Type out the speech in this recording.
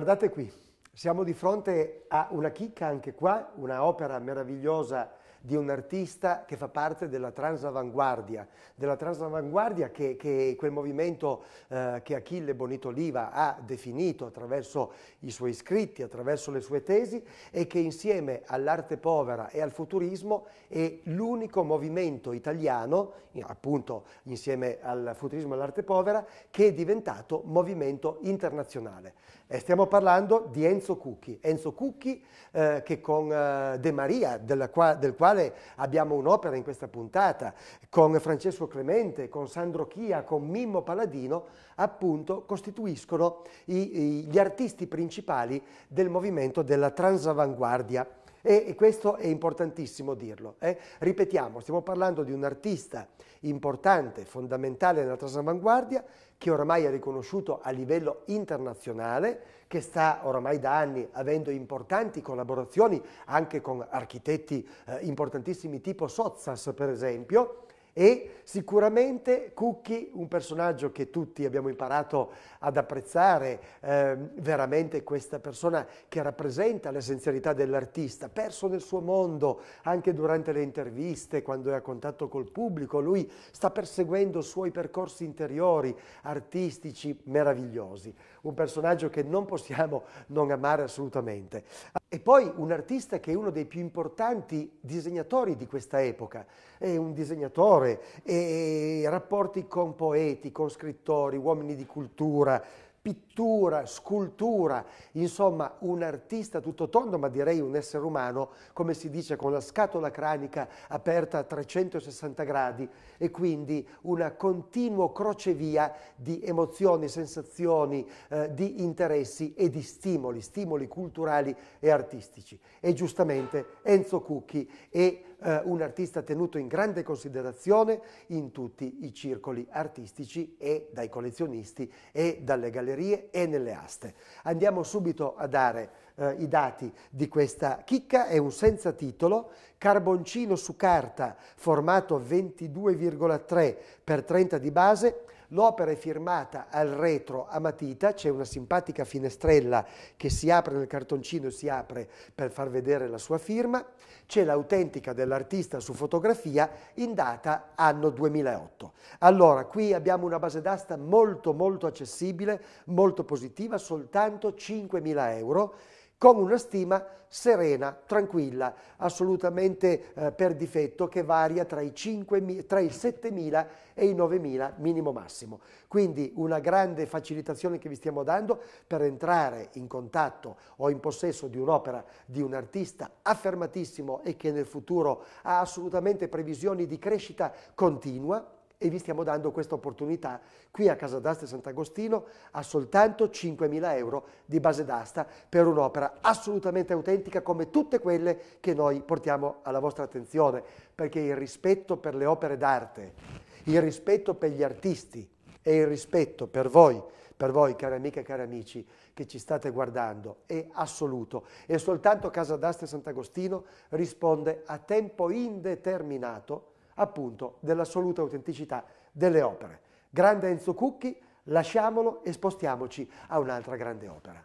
Guardate qui. Siamo di fronte a una chicca anche qua, una opera meravigliosa di un artista che fa parte della transavanguardia, della transavanguardia che, che quel movimento eh, che Achille Bonito Oliva ha definito attraverso i suoi scritti, attraverso le sue tesi e che insieme all'arte povera e al futurismo è l'unico movimento italiano, appunto insieme al futurismo e all'arte povera, che è diventato movimento internazionale. E stiamo parlando di Enzo Enzo Cucchi. Enzo Cucchi eh, che con eh, De Maria, qua, del quale abbiamo un'opera in questa puntata, con Francesco Clemente, con Sandro Chia, con Mimmo Paladino, appunto costituiscono i, i, gli artisti principali del movimento della transavanguardia e questo è importantissimo dirlo. Eh? Ripetiamo, stiamo parlando di un artista importante, fondamentale nella trasavanguardia, che oramai è riconosciuto a livello internazionale, che sta oramai da anni avendo importanti collaborazioni anche con architetti eh, importantissimi tipo Sozzas, per esempio, e sicuramente Cucchi, un personaggio che tutti abbiamo imparato ad apprezzare, eh, veramente questa persona che rappresenta l'essenzialità dell'artista, perso nel suo mondo anche durante le interviste, quando è a contatto col pubblico, lui sta perseguendo suoi percorsi interiori, artistici meravigliosi, un personaggio che non possiamo non amare assolutamente. E poi un artista che è uno dei più importanti disegnatori di questa epoca, è un disegnatore e rapporti con poeti, con scrittori, uomini di cultura, pittura, scultura, insomma un artista tutto tondo, ma direi un essere umano, come si dice, con la scatola cranica aperta a 360 gradi e quindi una continuo crocevia di emozioni, sensazioni, eh, di interessi e di stimoli, stimoli culturali e artistici. E giustamente Enzo Cucchi e eh, un artista tenuto in grande considerazione in tutti i circoli artistici e dai collezionisti e dalle gallerie e nelle aste. Andiamo subito a dare eh, i dati di questa chicca, è un senza titolo, carboncino su carta formato 22,3 x 30 di base, L'opera è firmata al retro a matita, c'è una simpatica finestrella che si apre nel cartoncino e si apre per far vedere la sua firma, c'è l'autentica dell'artista su fotografia in data anno 2008. Allora, qui abbiamo una base d'asta molto molto accessibile, molto positiva, soltanto 5.000 euro con una stima serena, tranquilla, assolutamente eh, per difetto che varia tra, i 5, tra il 7.000 e i 9.000 minimo massimo. Quindi una grande facilitazione che vi stiamo dando per entrare in contatto o in possesso di un'opera di un artista affermatissimo e che nel futuro ha assolutamente previsioni di crescita continua e vi stiamo dando questa opportunità qui a Casa d'Asta Sant'Agostino a soltanto 5.000 euro di base d'asta per un'opera assolutamente autentica come tutte quelle che noi portiamo alla vostra attenzione, perché il rispetto per le opere d'arte, il rispetto per gli artisti e il rispetto per voi, per voi cari amiche e cari amici che ci state guardando, è assoluto e soltanto Casa d'Asta Sant'Agostino risponde a tempo indeterminato appunto dell'assoluta autenticità delle opere. Grande Enzo Cucchi, lasciamolo e spostiamoci a un'altra grande opera.